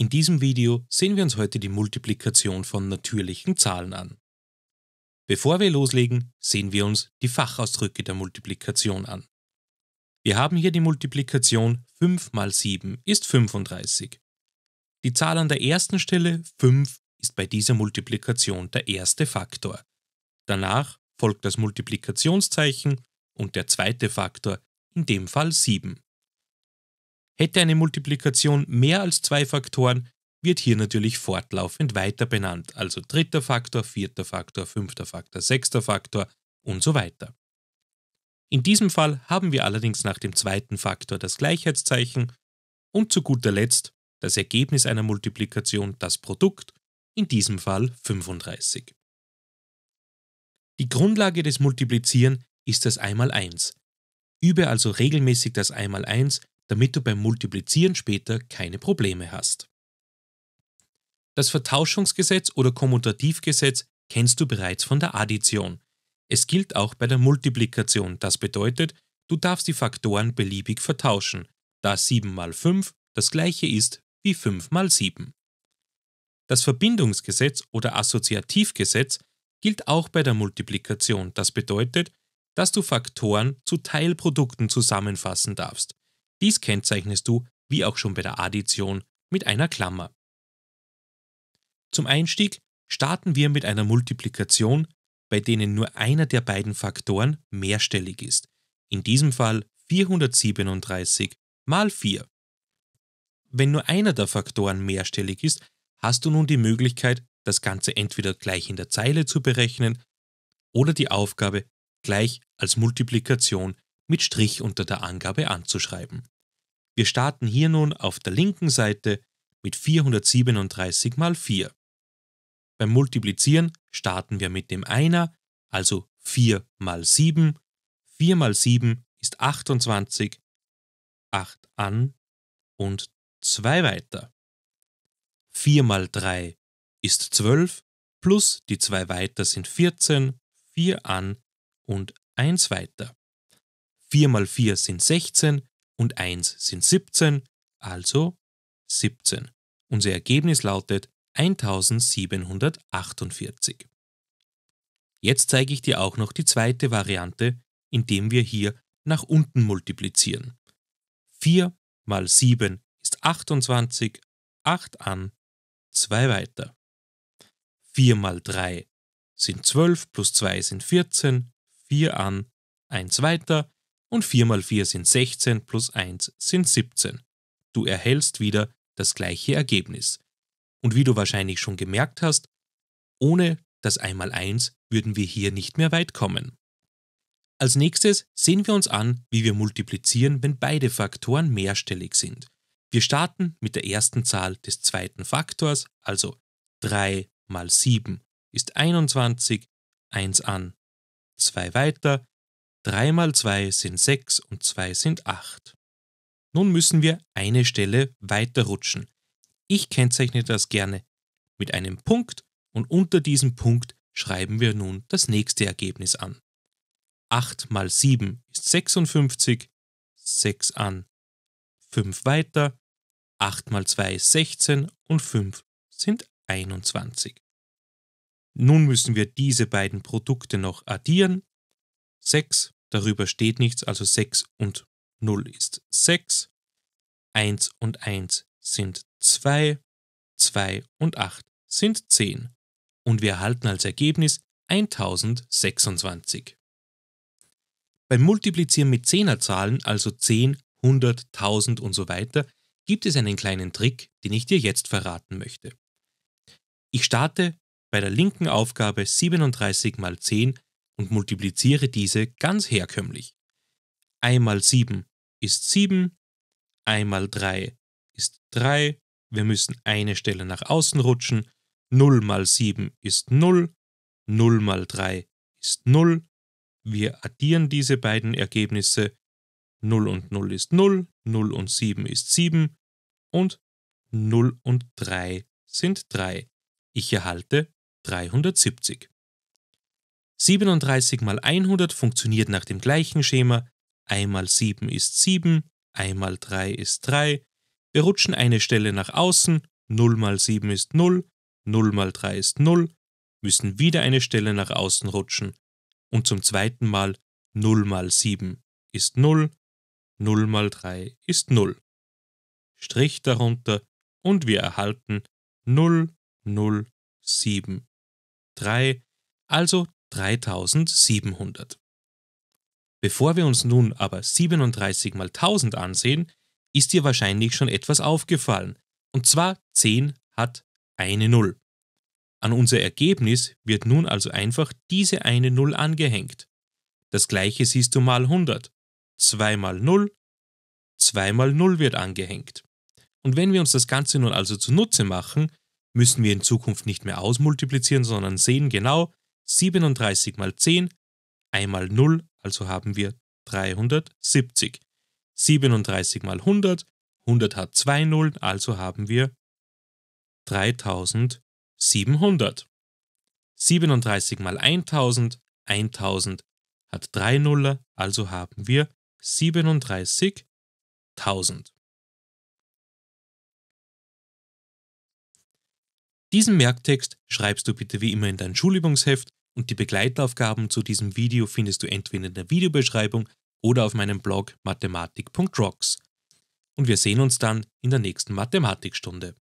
In diesem Video sehen wir uns heute die Multiplikation von natürlichen Zahlen an. Bevor wir loslegen, sehen wir uns die Fachausdrücke der Multiplikation an. Wir haben hier die Multiplikation 5 mal 7 ist 35. Die Zahl an der ersten Stelle 5 ist bei dieser Multiplikation der erste Faktor. Danach folgt das Multiplikationszeichen und der zweite Faktor, in dem Fall 7. Hätte eine Multiplikation mehr als zwei Faktoren, wird hier natürlich fortlaufend weiter benannt, also dritter Faktor, vierter Faktor, fünfter Faktor, sechster Faktor und so weiter. In diesem Fall haben wir allerdings nach dem zweiten Faktor das Gleichheitszeichen und zu guter Letzt das Ergebnis einer Multiplikation, das Produkt, in diesem Fall 35. Die Grundlage des Multiplizieren ist das Einmaleins. Übe also regelmäßig das Einmaleins damit du beim Multiplizieren später keine Probleme hast. Das Vertauschungsgesetz oder Kommutativgesetz kennst du bereits von der Addition. Es gilt auch bei der Multiplikation, das bedeutet, du darfst die Faktoren beliebig vertauschen, da 7 mal 5 das gleiche ist wie 5 mal 7. Das Verbindungsgesetz oder Assoziativgesetz gilt auch bei der Multiplikation, das bedeutet, dass du Faktoren zu Teilprodukten zusammenfassen darfst. Dies kennzeichnest du, wie auch schon bei der Addition, mit einer Klammer. Zum Einstieg starten wir mit einer Multiplikation, bei denen nur einer der beiden Faktoren mehrstellig ist, in diesem Fall 437 mal 4. Wenn nur einer der Faktoren mehrstellig ist, hast du nun die Möglichkeit, das Ganze entweder gleich in der Zeile zu berechnen oder die Aufgabe gleich als Multiplikation mit Strich unter der Angabe anzuschreiben. Wir starten hier nun auf der linken Seite mit 437 mal 4. Beim Multiplizieren starten wir mit dem Einer, also 4 mal 7. 4 mal 7 ist 28, 8 an und 2 weiter. 4 mal 3 ist 12, plus die 2 weiter sind 14, 4 an und 1 weiter. 4 mal 4 sind 16 und 1 sind 17, also 17. Unser Ergebnis lautet 1748. Jetzt zeige ich dir auch noch die zweite Variante, indem wir hier nach unten multiplizieren. 4 mal 7 ist 28, 8 an, 2 weiter. 4 mal 3 sind 12 plus 2 sind 14, 4 an, 1 weiter und 4 mal 4 sind 16 plus 1 sind 17. Du erhältst wieder das gleiche Ergebnis. Und wie du wahrscheinlich schon gemerkt hast, ohne das 1 mal 1 würden wir hier nicht mehr weit kommen. Als nächstes sehen wir uns an, wie wir multiplizieren, wenn beide Faktoren mehrstellig sind. Wir starten mit der ersten Zahl des zweiten Faktors, also 3 mal 7 ist 21, 1 an, 2 weiter, 3 mal 2 sind 6 und 2 sind 8. Nun müssen wir eine Stelle weiter rutschen. Ich kennzeichne das gerne mit einem Punkt und unter diesem Punkt schreiben wir nun das nächste Ergebnis an. 8 mal 7 ist 56, 6 an, 5 weiter, 8 mal 2 ist 16 und 5 sind 21. Nun müssen wir diese beiden Produkte noch addieren 6, darüber steht nichts, also 6 und 0 ist 6, 1 und 1 sind 2, 2 und 8 sind 10 und wir erhalten als Ergebnis 1026. Beim Multiplizieren mit Zehnerzahlen, also 10, 100, 1000 und so weiter, gibt es einen kleinen Trick, den ich dir jetzt verraten möchte. Ich starte bei der linken Aufgabe 37 mal 10 und multipliziere diese ganz herkömmlich. 1 mal 7 ist 7, 1 mal 3 ist 3, wir müssen eine Stelle nach außen rutschen, 0 mal 7 ist 0, 0 mal 3 ist 0, wir addieren diese beiden Ergebnisse, 0 und 0 ist 0, 0 und 7 ist 7 und 0 und 3 sind 3. Ich erhalte 370. 37 mal 100 funktioniert nach dem gleichen Schema. 1 mal 7 ist 7, 1 mal 3 ist 3. Wir rutschen eine Stelle nach außen. 0 mal 7 ist 0, 0 mal 3 ist 0. Müssen wieder eine Stelle nach außen rutschen. Und zum zweiten Mal 0 mal 7 ist 0, 0 mal 3 ist 0. Strich darunter und wir erhalten 0, 0, 7, 3, also 3700. Bevor wir uns nun aber 37 mal 1000 ansehen, ist dir wahrscheinlich schon etwas aufgefallen, und zwar 10 hat eine Null. An unser Ergebnis wird nun also einfach diese eine Null angehängt. Das gleiche siehst du mal 100. 2 mal 0, 2 mal 0 wird angehängt. Und wenn wir uns das Ganze nun also zunutze machen, müssen wir in Zukunft nicht mehr ausmultiplizieren, sondern sehen genau, 37 mal 10, einmal 0, also haben wir 370. 37 mal 100, 100 hat 2 Nullen, also haben wir 3700. 37 mal 1000, 1000 hat 3 Nuller, also haben wir 37.000. Diesen Merktext schreibst du bitte wie immer in dein Schulübungsheft und die Begleitaufgaben zu diesem Video findest du entweder in der Videobeschreibung oder auf meinem Blog mathematik.rocks. Und wir sehen uns dann in der nächsten Mathematikstunde.